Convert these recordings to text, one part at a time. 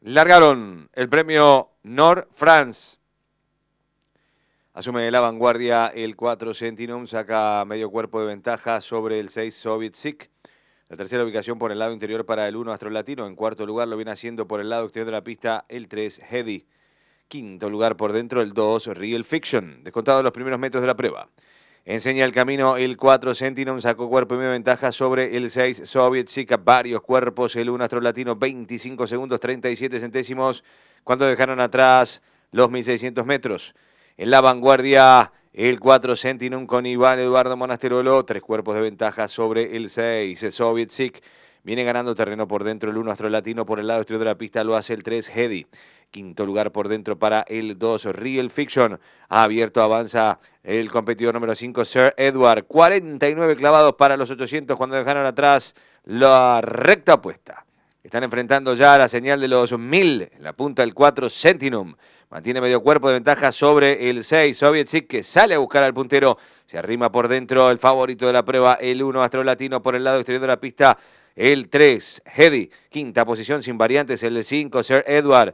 largaron el premio Nord France. Asume la vanguardia el 4 Centinum, saca medio cuerpo de ventaja sobre el 6 Soviet La tercera ubicación por el lado interior para el 1 Astrolatino. En cuarto lugar lo viene haciendo por el lado exterior de la pista el 3 Heady. Quinto lugar por dentro el 2 Real Fiction. Descontado los primeros metros de la prueba. Enseña el camino el 4 Sentinum, sacó cuerpo y medio ventaja sobre el 6 Soviet varios cuerpos, el 1 Astro 25 segundos, 37 centésimos, cuando dejaron atrás los 1600 metros. En la vanguardia, el 4 Sentinum con Iván Eduardo Monasterolo, tres cuerpos de ventaja sobre el 6 Soviet Viene ganando terreno por dentro el 1 Astro por el lado exterior de la pista lo hace el 3 Hedy quinto lugar por dentro para el 2. Real Fiction ha abierto, avanza el competidor número 5, Sir Edward. 49 clavados para los 800 cuando dejaron atrás la recta apuesta. Están enfrentando ya la señal de los 1000 la punta el 4 Centinum. Mantiene medio cuerpo de ventaja sobre el 6. Sovietsik que sale a buscar al puntero. Se arrima por dentro el favorito de la prueba, el 1 Astro Latino por el lado exterior de la pista. El 3, heady Quinta posición sin variantes, el 5, Sir Edward.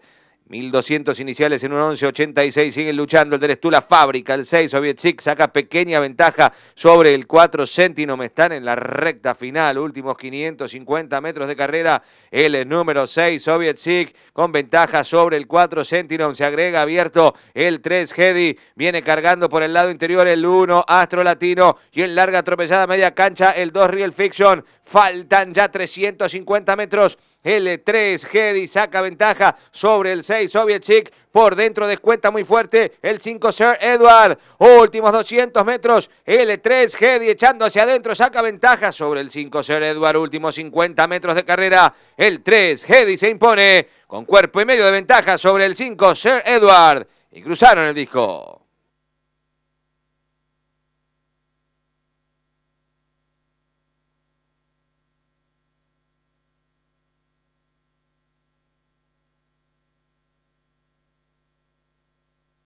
1200 iniciales en un 11.86, siguen luchando el 3 Tula Fábrica, el 6 Soviet six saca pequeña ventaja sobre el 4 Sentinom. están en la recta final, últimos 550 metros de carrera, el número 6 Soviet six con ventaja sobre el 4 Sentinom. se agrega abierto el 3 Hedy, viene cargando por el lado interior el 1 Astro Latino y en larga atropellada media cancha el 2 Real Fiction, faltan ya 350 metros l 3, Hedy saca ventaja sobre el 6, Sovietchik. Por dentro descuenta muy fuerte el 5, Sir Edward. Últimos 200 metros. L3, Hedy echando hacia adentro. Saca ventaja sobre el 5, Sir Edward. Últimos 50 metros de carrera. El 3, Hedy se impone con cuerpo y medio de ventaja sobre el 5, Sir Edward. Y cruzaron el disco.